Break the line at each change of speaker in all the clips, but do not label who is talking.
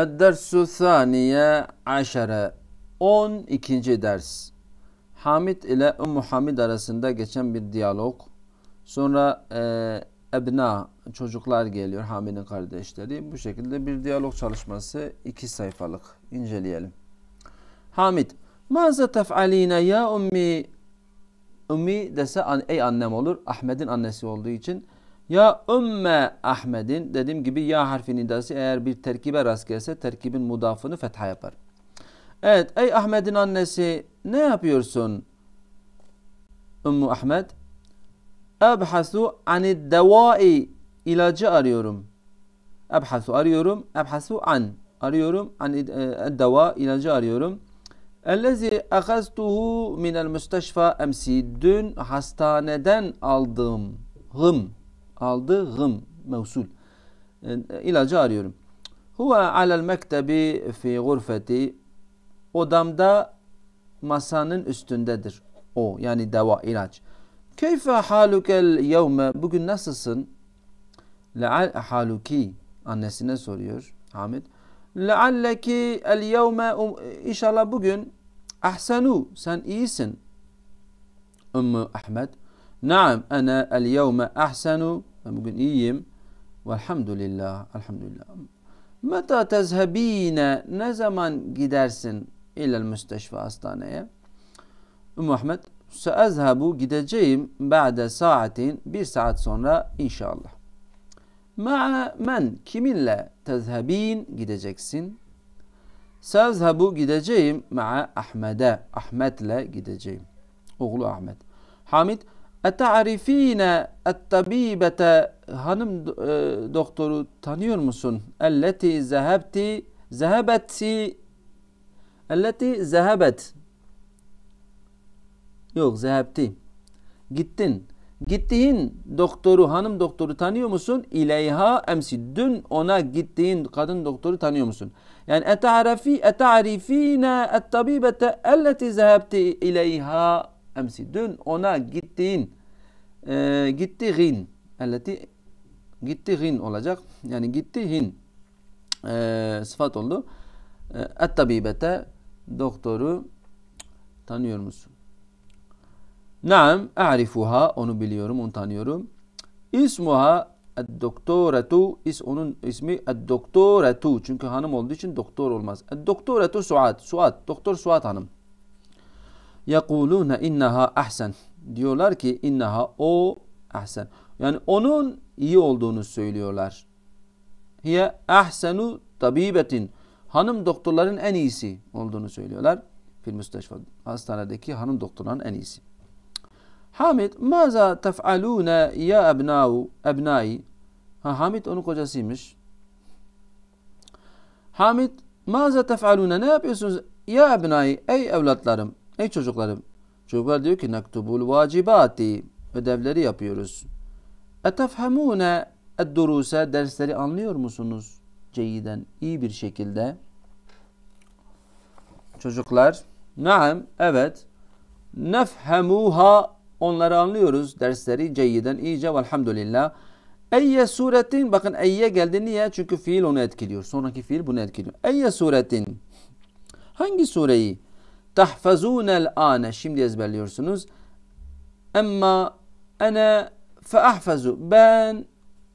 Eddersu saniye aşere 12. ders Hamid ile Ümmü Hamid arasında geçen bir diyalog. Sonra e, ebna çocuklar geliyor Hamid'in kardeşleri. Bu şekilde bir diyalog çalışması 2 sayfalık. inceleyelim. Hamid Maza tef'aline ya ummi Ummi dese ey annem olur. Ahmet'in annesi olduğu için ya ümme Ahmet'in dediğim gibi ya harfi nidası eğer bir terkibe rast gelse terkibin mudafını fetha yapar. Evet ey Ahmet'in annesi ne yapıyorsun? Ümmü Ahmet. Ebhasu ani devai ilacı arıyorum. Ebhasu arıyorum. Ebhasu an arıyorum. An e, deva ilacı arıyorum. Ellezi akaztuhu minel müsteşfa emsi. Dün hastaneden aldığım hım aldığım mevsul. E, ilacı arıyorum. Huve alel mektebi fi gurfeti. Odamda masanın üstündedir. O yani deva, ilaç. Keyfe halukel yevme. Bugün nasılsın? Le'al haluki. Annesine soruyor Hamid. Lealleki el yevme. Um, inşallah bugün ahsenu. Sen iyisin. Ümmü Ahmet. Naam ana el yevme ahsenu ben bugün iyiyim. Velhamdülillah. Elhamdülillah. Meta tezhebine ne zaman gidersin ilel müsteşfa hastaneye? Ümmü Ahmet Seezhebu gideceğim ba'de saatin bir saat sonra inşallah. Ma'a men kiminle tezhebin gideceksin? Seezhebu gideceğim ma'a Ahmet'e. Ahmet'le gideceğim. Oğlu Ahmet. Hamid Eta'rifine et hanım e, doktoru tanıyor musun? Elleti zehebti zehebeti elleti zehebet yok zehebti gittin. Gittiğin doktoru, hanım doktoru tanıyor musun? İleyha emsi. Dün ona gittiğin kadın doktoru tanıyor musun? Yani eta'rifi eta'rifine et-tabibete elleti zehebti ileyha emsi. Dün ona gittiğin e, gittiğin elleti gittiğin olacak. Yani gittiğin e, sıfat oldu. E Et tabibete doktoru tanıyor musun? Naam, a'rifuha onu biliyorum, onu tanıyorum. İsmuha doktoratu is onun ismi doktoratu çünkü hanım olduğu için doktor olmaz. Doktoratu Suat, Suat, doktor Suat hanım yekuluna innaha ahsen. Diyorlar ki innaha o ahsen. Yani onun iyi olduğunu söylüyorlar. Hiye ahsenu tabibetin. Hanım doktorların en iyisi olduğunu söylüyorlar. Fil müsteşfa hastanedeki hanım doktorların en iyisi. Hamid, maza tef'alune ya ebnau, ebnai. Ha, Hamid onun kocasıymış. Hamid, maza tef'alune ne yapıyorsunuz? Ya ebnai, ey evlatlarım. Ey çocuklarım, çocuklar diyor ki nektubul vacibati ödevleri yapıyoruz. Etefhemune ed-duruse dersleri anlıyor musunuz? Ceyiden iyi bir şekilde. Çocuklar, naam evet. Nefhemuha onları anlıyoruz dersleri ceyiden iyice velhamdülillah. Eyye suretin bakın eyye geldi niye? Çünkü fiil onu etkiliyor. Sonraki fiil bunu etkiliyor. Eyye suretin hangi sureyi? tahfazunel ane. Şimdi ezberliyorsunuz. Emma ene feahfazu. Ben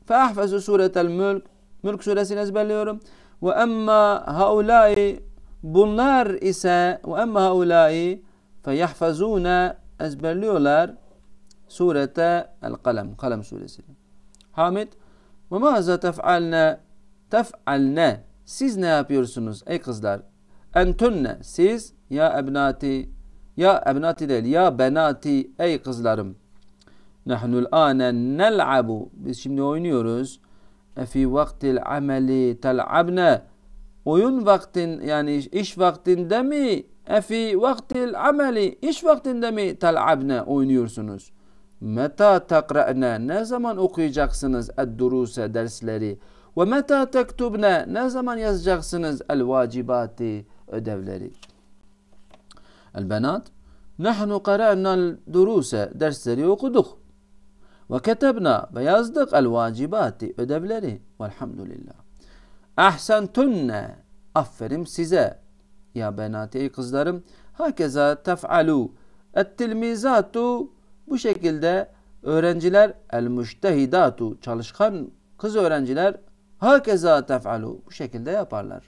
feahfazu suretel mülk. Mülk suresini ezberliyorum. Ve emma haulai bunlar ise ve emma haulai feyahfazune ezberliyorlar surete el kalem. Kalem suresini. Hamid ve maza tef'alne tef'alne siz ne yapıyorsunuz ey kızlar? Entunne siz ya ebnati ya ebnati değil ya benati ey kızlarım. Nahnul ane nel'abu. Biz şimdi oynuyoruz. E fi vaktil ameli tel'abne. Oyun vaktin yani iş vaktinde mi? E fi vaktil ameli. iş vaktinde mi tel'abne oynuyorsunuz? Meta takra'ne. Ne zaman okuyacaksınız ed dersleri? Ve meta tektubne. Ne zaman yazacaksınız el-vacibati ödevleri? El benat. Nahnu qara'na duruse dersleri okuduk. Ve ketebna ve yazdık el vacibati ödevleri. Velhamdülillah. Ahsentunne. Aferin size. Ya benati ey kızlarım. Hakeza tef'alu. Ettilmizatu. Bu şekilde öğrenciler el müştehidatu. Çalışkan kız öğrenciler hakeza tef'alu. Bu şekilde yaparlar.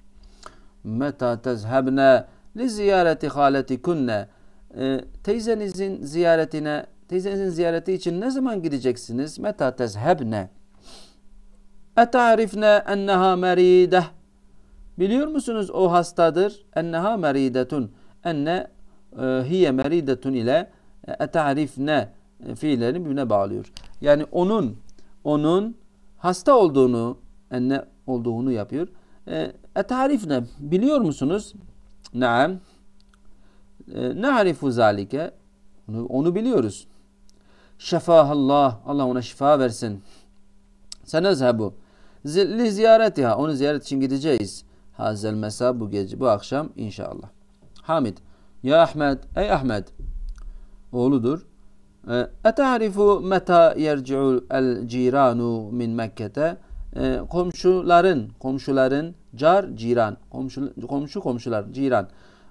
Meta tezhebne li ziyareti haletikunne e, ee, teyzenizin ziyaretine teyzenizin ziyareti için ne zaman gideceksiniz? Meta tezhebne. Etarifne enneha merideh. Biliyor musunuz o hastadır? Enneha meridetun. Enne e, hiye meridetun ile e, etarifne e, fiillerini birbirine bağlıyor. Yani onun onun hasta olduğunu enne olduğunu yapıyor. E, etarifne biliyor musunuz? Naam. Ee, na'rifu zalike. Onu, onu biliyoruz. Şefahallah. Allah Allah ona şifa versin. Senezhebu. Li ziyaretiha. Onu ziyaret için gideceğiz. Hazel mesa bu gece, bu akşam inşallah. Hamid. Ya Ahmet. Ey Ahmet. Oğludur. Ee, Etarifu meta yerci'u el ciranu min Mekke'te. Ee, komşuların, komşuların, car, ciran, komşu, komşu komşular, ciran.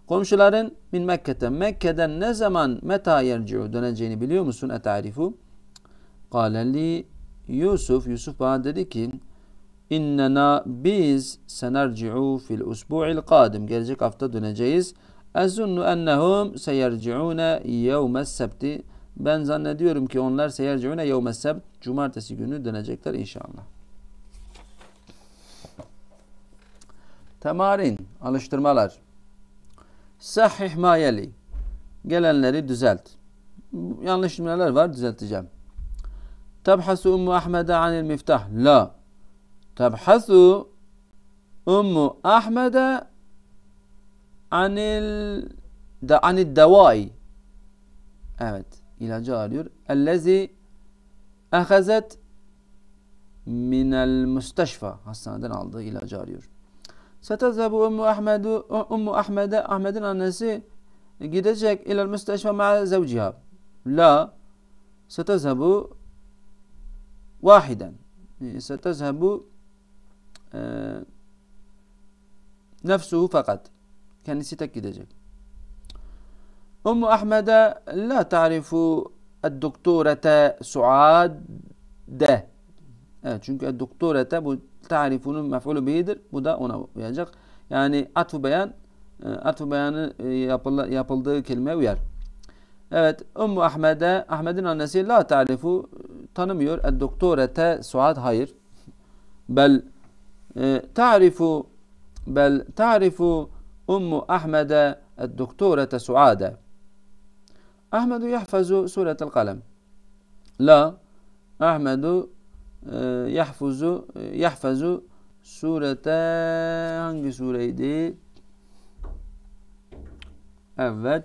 Komşuların min Mekke'ten, Mekke'den ne zaman meta yerciu döneceğini biliyor musun? Etarifu. Kaleli Yusuf, Yusuf bana dedi ki, İnnena biz senerci'u fil usbu'il kadim. Gelecek hafta döneceğiz. Ezzunnu ennehum seyerci'une yevmes sebti. Ben zannediyorum ki onlar seyerci'une yevmes sebt. Cumartesi günü dönecekler inşallah. Temarin, alıştırmalar. Sahih ma Gelenleri düzelt. Yanlış cümleler var, düzelteceğim. Tabhasu Ummu Ahmed'e anil miftah. La. Tabhasu Ummu Ahmed'e anil da anil davai. Evet, ilacı arıyor. Ellezi ahazet minel müsteşfa. Hastaneden aldığı ilacı alıyor. ستذهب أم أحمد أم أحمد أحمد الأنسي جدتك إلى المستشفى مع زوجها لا ستذهب واحدا ستذهب آه، نفسه فقط كان tek أم أحمد لا تعرف الدكتورة سعاد çünkü آه، الدكتورة تبو tarifunun mef'ulü bihidir. Bu da ona uyacak. Yani atfu beyan e, atfu beyanı e, yapıl yapıldığı kelime uyar. Evet, Ümmü Ahmed'e, Ahmet'in annesi la tarifu e, tanımıyor. El doktorete Suat hayır. Bel e, tarifu bel tarifu Ümmü Ahmed'e el doktorete Suade. Ahmedu yahfazu suretel kalem. La Ahmedu يحفظ يحفظ surete hangi sureydi? Evet.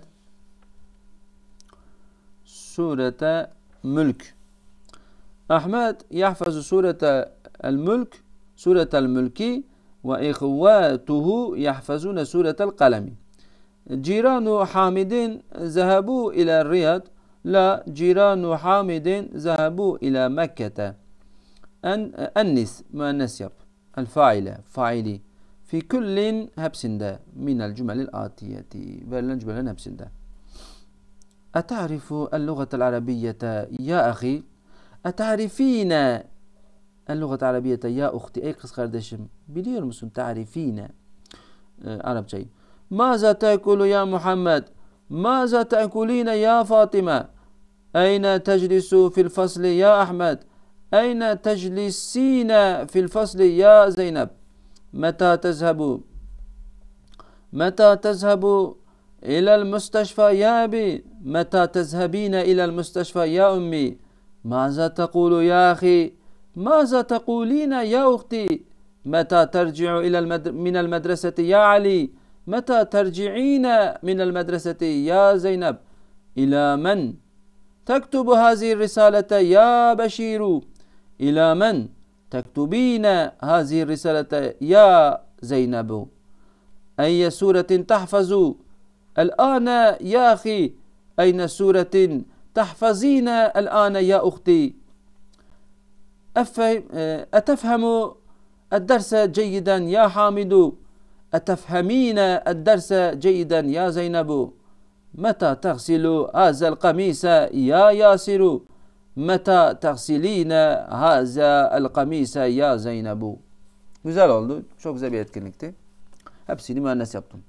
Surete mülk. Ahmet yahfazu surete el mülk, surete el mülki ve ihvatuhu yahfazuna surete el kalemi. جيران حامد ذهبوا إلى الرياض لا جيران حامد ذهبوا إلى مكة أن أنس مؤنث يب الفاعلة فاعلي في كل هبسندا من الجمل الآتية بل جملا هبسندا أتعرف اللغة العربية يا أخي أتعرفين اللغة العربية يا أختي أي قص قردشم بليور musun تعرفين آه، عرب شيء ماذا تأكل يا محمد ماذا تأكلين يا فاطمة أين تجلس في الفصل يا أحمد أين تجلسين في الفصل يا زينب متى تذهب متى تذهب إلى المستشفى يا أبي متى تذهبين إلى المستشفى يا أمي ماذا تقول يا أخي ماذا تقولين يا أختي متى ترجع إلى المد... من المدرسة يا علي متى ترجعين من المدرسة يا زينب إلى من تكتب هذه الرسالة يا بشير إلى من تكتبين هذه الرسالة يا زينب أي سورة تحفظ الآن يا أخي أين سورة تحفظين الآن يا أختي أتفهم الدرس جيدا يا حامد أتفهمين الدرس جيدا يا زينب متى تغسل هذا القميص يا ياسر Meta tahsiline haza el kamise ya Zeynebu. Güzel oldu. Çok güzel bir etkinlikti. Hepsini müennes yaptım.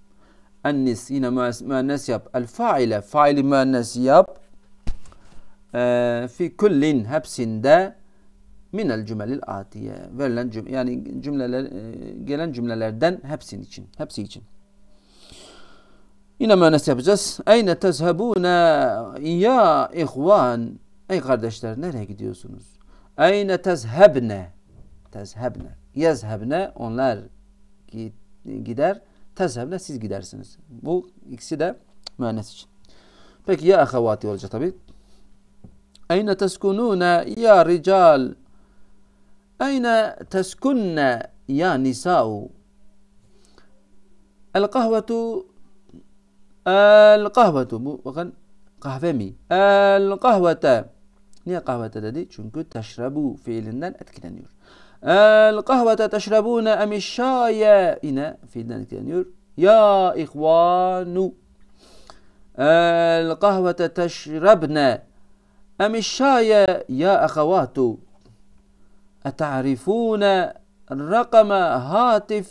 Ennis yine müennes yap. El faile faili müennes yap. Ee, fi kullin hepsinde minel cümelil atiye. Verilen cüm yani cümleler e, gelen cümlelerden hepsinin için. Hepsi için. Yine müennes yapacağız. Eyne tezhebune ya ihvan. Ey kardeşler nereye gidiyorsunuz? Eyne tezhebne. Tezhebne. Yezhebne onlar gider. Tezhebne siz gidersiniz. Bu ikisi de müennes için. Peki ya ahavati olacak tabi. Eyne teskunune ya rical. Eyne teskunne ya nisa'u. El kahvetu El kahvetu. Bu bakın kahve mi? El kahvete. Niye kahvete dedi? Çünkü teşrebu fiilinden etkileniyor. El kahvete teşrebune emişşaye yine fiilden etkileniyor. Ya ihvanu El kahvete teşrebne emişşaye ya ahevatu أتعرفون رقم هاتف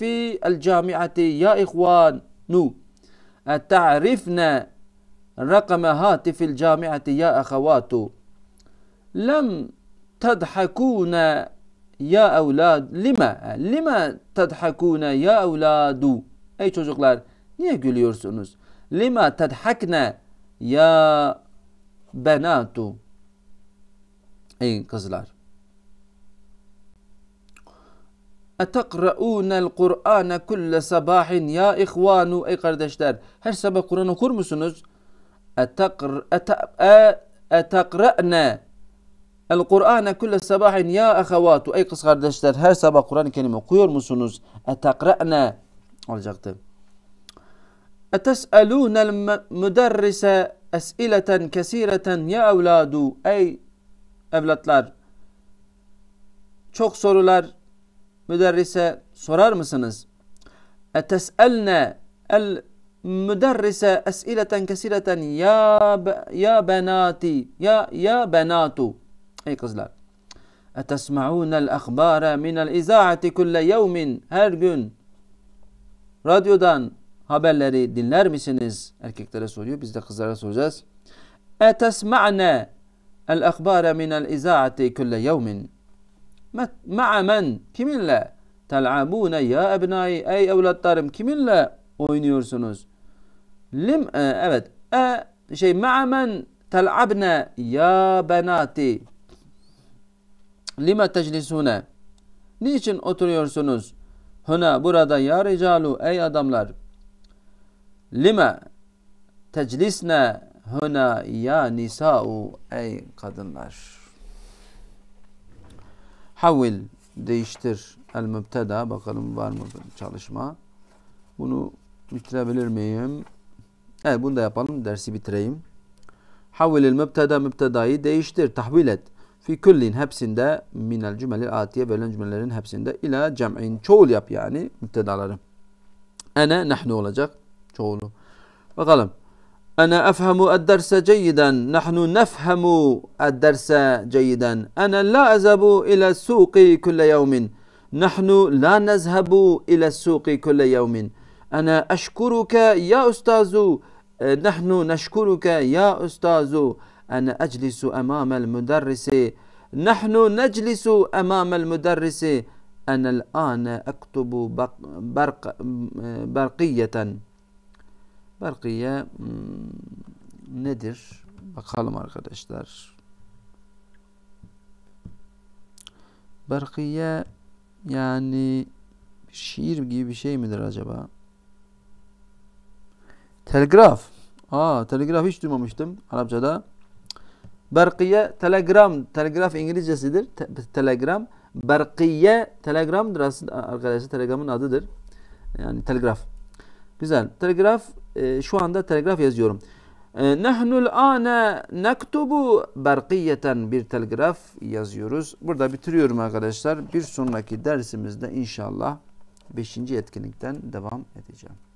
الجامعة يا إخوان نو أتعرفن رقم هاتف الجامعة يا أخوات lem tadhakune ya evlad lima lima tadhakune ya evladu ey çocuklar niye gülüyorsunuz lime tadhakne ya benatu ey kızlar Etekra'ûnel Kur'âne kulle sabahin ya ihvanu ey kardeşler. Her sabah Kur'an okur musunuz? Etekra'ne e, El Kur'ane kulle sabahin ya ahavatu. Ey kız kardeşler her sabah Kur'an-ı Kerim okuyor musunuz? Etakra'ne olacaktı. Etes'elûnel müderrise es'ileten kesireten ya evladu. Ey evlatlar çok sorular müderrise sorar mısınız? Etes'elne el müderrise es'ileten kesireten ya ya benati ya ya benatu. Ey kızlar. Etesma'unel akhbara minel izaati kulle yevmin. Her gün radyodan haberleri dinler misiniz? Erkeklere soruyor. Biz de kızlara soracağız. Etesma'ne el akhbara minel izaati kulle yevmin. Ma'a men? Kiminle? Tel'abune ya ebnai. Ey evlatlarım kiminle oynuyorsunuz? Lim, evet. E, şey ma'amen تلعبنا يا بناتي Lime teclisune. Niçin oturuyorsunuz? Huna burada ya ricalu ey adamlar. Lime teclisne huna ya nisa'u ey kadınlar. Havil değiştir el mübteda bakalım var mı çalışma. Bunu bitirebilir miyim? Evet bunu da yapalım dersi bitireyim. Havil el mübteda mübtedayı değiştir tahvil et. في كل هبس ده من الجمل الآتية بين جملين هبس ده إلى جمعين شول ياب يعني مبتدا أنا نحن olacak چول bakalım أنا أفهم الدرس جيدا نحن نفهم الدرس جيدا أنا لا أذهب إلى السوق كل يوم نحن لا نذهب إلى السوق كل يوم أنا أشكرك يا أستاذ نحن نشكرك يا أستاذ أنا أجلس أمام المدرس نحن نجلس أمام المدرس أنا الآن أكتب برق برقية برقية nedir? Bakalım arkadaşlar. Barkiye yani şiir gibi bir şey midir acaba? Telgraf. Aa, telgraf hiç duymamıştım Arapçada. Berkiye telegram. Telegraf İngilizcesidir. Te telegram. Berkiye telegramdır aslında arkadaşlar. Telegramın adıdır. Yani telegraf. Güzel. Telegraf e, şu anda telegraf yazıyorum. E, Nehnul ana nektubu berkiyeten bir telgraf yazıyoruz. Burada bitiriyorum arkadaşlar. Bir sonraki dersimizde inşallah 5. etkinlikten devam edeceğim.